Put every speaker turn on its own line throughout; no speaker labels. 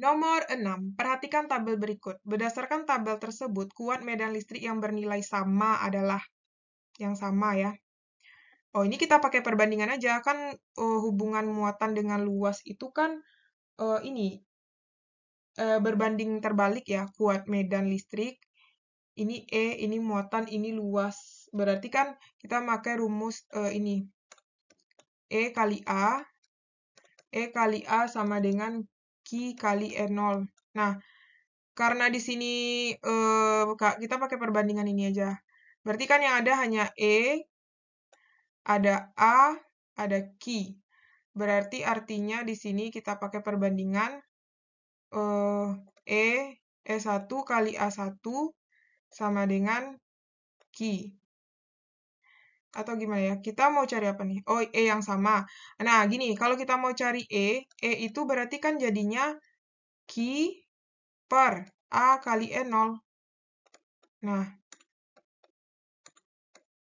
Nomor 6. Perhatikan tabel berikut. Berdasarkan tabel tersebut, kuat medan listrik yang bernilai sama adalah yang sama ya. Oh, ini kita pakai perbandingan aja. Kan uh, hubungan muatan dengan luas itu kan uh, ini uh, berbanding terbalik ya. Kuat medan listrik, ini E, ini muatan, ini luas. Berarti kan kita pakai rumus uh, ini. E kali A. E kali A sama dengan Q kali E0. Nah, karena di sini eh, kita pakai perbandingan ini aja. Berarti kan yang ada hanya E, ada A, ada Q. Berarti artinya di sini kita pakai perbandingan eh, E, E1 kali A1 sama dengan Q atau gimana ya? Kita mau cari apa nih? Oh, E yang sama. Nah, gini, kalau kita mau cari E, E itu berarti kan jadinya Ki per A kali E 0. Nah,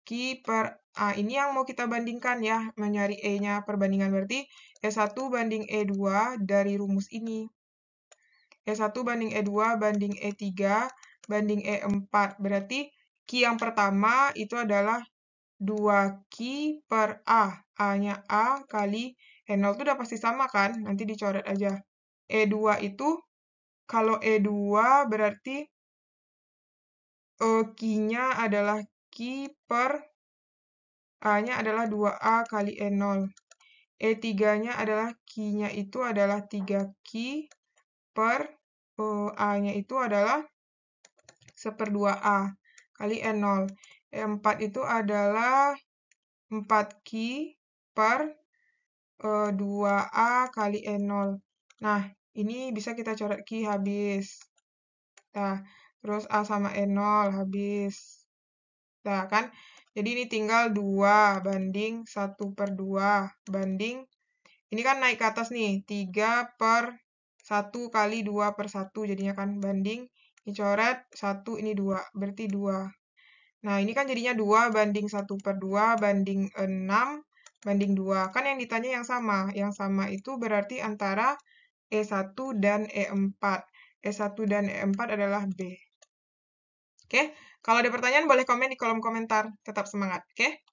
Ki per A ini yang mau kita bandingkan ya, mencari E-nya perbandingan. Berarti E1 banding E2 dari rumus ini. E1 banding E2 banding E3 banding E4. Berarti Ki yang pertama itu adalah 2Q per A. A-nya A kali E0 itu udah pasti sama kan? Nanti dicoret aja. E2 itu, kalau E2 berarti uh, e, Q-nya adalah Q per A-nya adalah 2A kali E0. E3-nya adalah Q-nya itu adalah 3Q per uh, e, A-nya itu adalah 1 per 2A kali N0. 4 itu adalah 4 Q per e, eh, 2A kali E0. Nah, ini bisa kita coret Q habis. Nah, terus A sama E0 habis. Nah, kan? Jadi ini tinggal 2 banding 1 per 2 banding. Ini kan naik ke atas nih, 3 per 1 kali 2 per 1 jadinya kan banding. Ini coret 1, ini 2, berarti 2. Nah, ini kan jadinya 2 banding 1 per 2 banding 6 banding 2. Kan yang ditanya yang sama. Yang sama itu berarti antara E1 dan E4. E1 e dan E4 adalah B. Oke, kalau ada pertanyaan boleh komen di kolom komentar. Tetap semangat, oke?